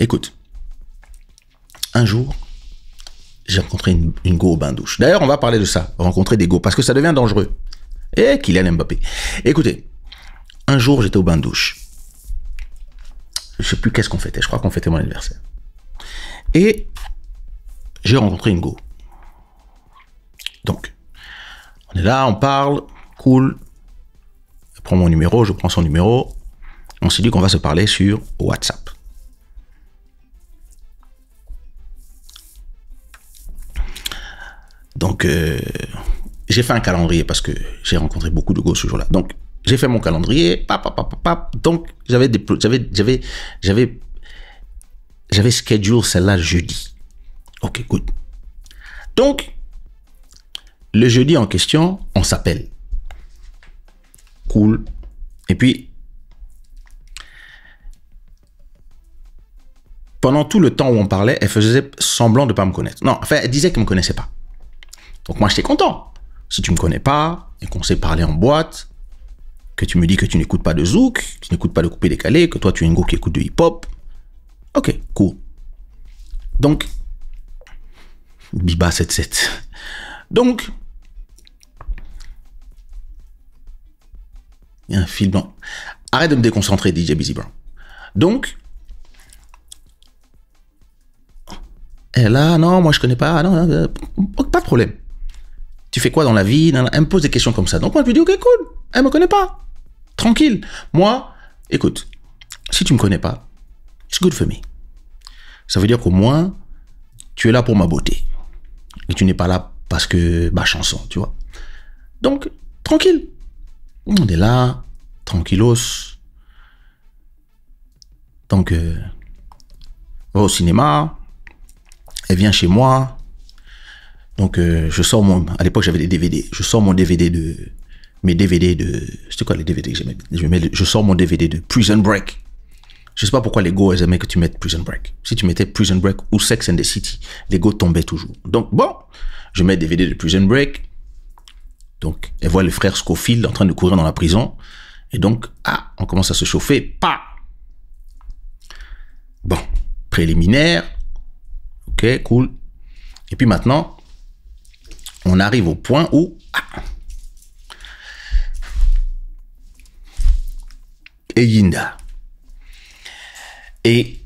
Écoute, un jour, j'ai rencontré une, go au bain-douche. D'ailleurs, on va parler de ça, rencontrer des go, parce que ça devient dangereux. Et Kylian Mbappé. Écoutez, un jour, j'étais au bain-douche. Je sais plus qu'est-ce qu'on fêtait, je crois qu'on fêtait mon anniversaire. Et j'ai rencontré une go. Donc, on est là, on parle, cool. Je prends mon numéro, je prends son numéro. On s'est dit qu'on va se parler sur WhatsApp. Donc, euh, j'ai fait un calendrier parce que j'ai rencontré beaucoup de gosses ce jour-là. Donc, j'ai fait mon calendrier, papa, Donc, j'avais des, j'avais, j'avais, j'avais, j'avais schedule celle-là jeudi. Ok, good. Donc, le jeudi en question, on s'appelle. Cool. Et puis, pendant tout le temps où on parlait, elle faisait semblant de ne pas me connaître. Non, enfin, elle disait qu'elle ne me connaissait pas. Donc moi, j'étais content. Si tu me connais pas et qu'on sait parler en boîte, que tu me dis que tu n'écoutes pas de zouk, que tu n'écoutes pas de coupé décalé, que toi, tu es une go qui écoute de hip-hop. Ok, cool. Donc, Biba77. Donc, il y a un fil blanc. Arrête de me déconcentrer, DJ Busy Brown. Donc, et là, non, moi je connais pas, non, euh, pas de problème tu fais quoi dans la vie Elle me pose des questions comme ça. Donc moi, je lui dis, ok, cool, elle ne me connaît pas. Tranquille. Moi, écoute, si tu ne me connais pas, it's good for me. Ça veut dire qu'au moins, tu es là pour ma beauté. Et tu n'es pas là parce que ma bah, chanson, tu vois. Donc, tranquille. On est là, tranquillos. Donc, on euh, va au cinéma, elle vient chez moi, donc, euh, je sors mon. À l'époque, j'avais des DVD. Je sors mon DVD de. Mes DVD de. C'était quoi les DVD que j'aimais je, mets, je sors mon DVD de Prison Break. Je sais pas pourquoi les gars aimaient que tu mettes Prison Break. Si tu mettais Prison Break ou Sex and the City, les go tombaient toujours. Donc, bon, je mets DVD de Prison Break. Donc, elle voit le frère Scofield en train de courir dans la prison. Et donc, ah, on commence à se chauffer. Pas Bon, préliminaire. Ok, cool. Et puis maintenant, on arrive au point où et Yinda. Et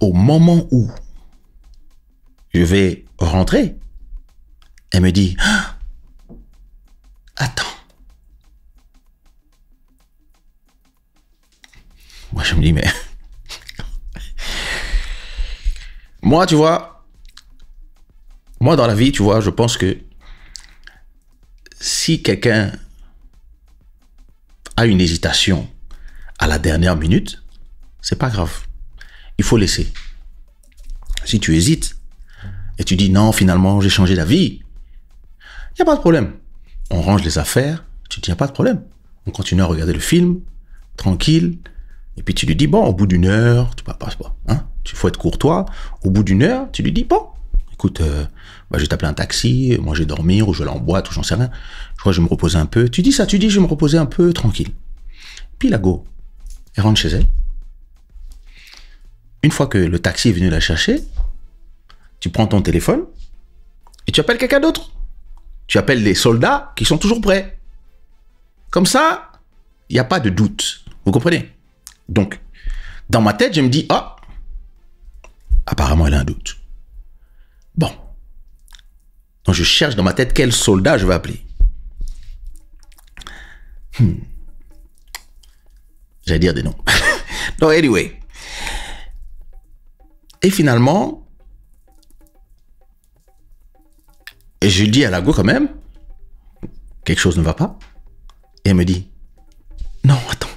au moment où je vais rentrer, elle me dit Attends. Moi, je me dis Mais. Moi, tu vois, moi, dans la vie, tu vois, je pense que si quelqu'un a une hésitation à la dernière minute, c'est pas grave. Il faut laisser. Si tu hésites et tu dis non, finalement, j'ai changé d'avis, il n'y a pas de problème. On range les affaires, tu dis il n'y a pas de problème. On continue à regarder le film, tranquille, et puis tu lui dis bon, au bout d'une heure, tu ne passes pas. Hein? Tu faut être courtois. Au bout d'une heure, tu lui dis bon, écoute, euh, bah, je vais t'appeler un taxi, moi je vais dormir, ou je vais aller en ou j'en sais rien. Je crois que je vais me reposer un peu. Tu dis ça, tu dis, je vais me reposer un peu, tranquille. Puis la go, elle rentre chez elle. Une fois que le taxi est venu la chercher, tu prends ton téléphone et tu appelles quelqu'un d'autre. Tu appelles les soldats qui sont toujours prêts. Comme ça, il n'y a pas de doute. Vous comprenez Donc, dans ma tête, je me dis, ah, apparemment, elle a un doute. Bon. Donc je cherche dans ma tête quel soldat je vais appeler. Hmm. J'allais dire des noms. Donc anyway. Et finalement, et je dis à la Lago quand même, quelque chose ne va pas. Et elle me dit, non, attends,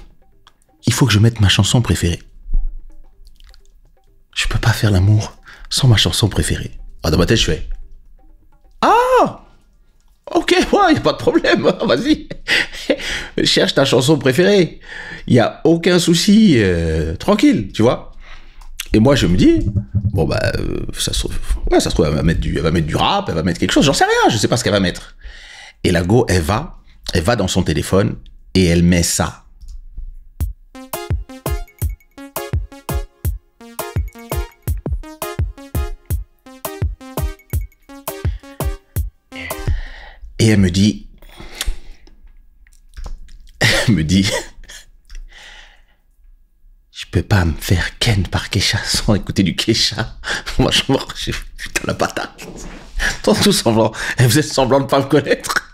il faut que je mette ma chanson préférée. Je ne peux pas faire l'amour sans ma chanson préférée. Ah, dans ma tête, je fais Ah Ok, ouais, y a pas de problème, hein, vas-y. Cherche ta chanson préférée. Il y a aucun souci, euh, tranquille, tu vois. Et moi, je me dis, bon, bah, euh, ça se trouve, ouais, ça se trouve, elle va, mettre du, va mettre du rap, elle va mettre quelque chose, j'en sais rien, je sais pas ce qu'elle va mettre. Et la go, elle va, elle va dans son téléphone et elle met ça. Et elle me dit, elle me dit, je peux pas me faire ken par Kesha sans écouter du Kesha. Moi, je putain la patate. Tant tout semblant, elle faisait semblant de pas me connaître.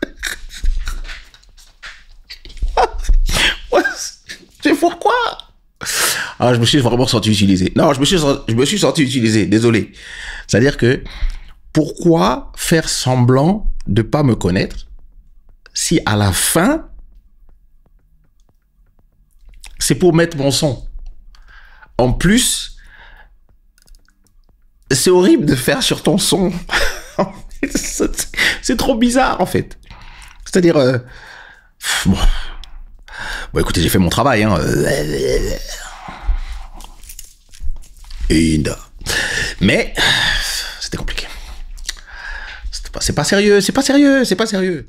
C'est pourquoi Ah, je me suis vraiment senti utilisé. Non, je me suis, je me suis senti utilisé, désolé. C'est-à-dire que pourquoi faire semblant de pas me connaître si à la fin, c'est pour mettre mon son En plus, c'est horrible de faire sur ton son. c'est trop bizarre en fait. C'est-à-dire, euh, bon. écoutez, j'ai fait mon travail. Hein. Mais c'est pas, sérieux, c'est pas sérieux, c'est pas sérieux.